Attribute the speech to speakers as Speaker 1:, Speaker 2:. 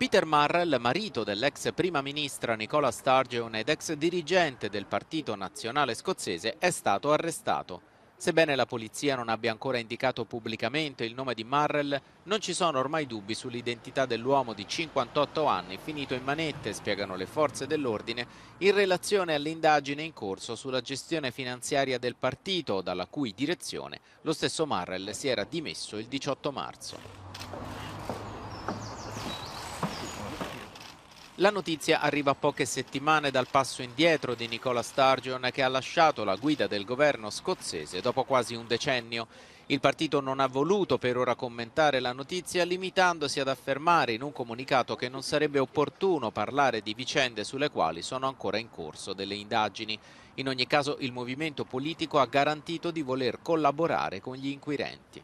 Speaker 1: Peter Marrell, marito dell'ex prima ministra Nicola Sturgeon ed ex dirigente del Partito Nazionale Scozzese, è stato arrestato. Sebbene la polizia non abbia ancora indicato pubblicamente il nome di Marrell, non ci sono ormai dubbi sull'identità dell'uomo di 58 anni finito in manette, spiegano le forze dell'ordine, in relazione all'indagine in corso sulla gestione finanziaria del partito, dalla cui direzione lo stesso Marrell si era dimesso il 18 marzo. La notizia arriva poche settimane dal passo indietro di Nicola Sturgeon che ha lasciato la guida del governo scozzese dopo quasi un decennio. Il partito non ha voluto per ora commentare la notizia limitandosi ad affermare in un comunicato che non sarebbe opportuno parlare di vicende sulle quali sono ancora in corso delle indagini. In ogni caso il movimento politico ha garantito di voler collaborare con gli inquirenti.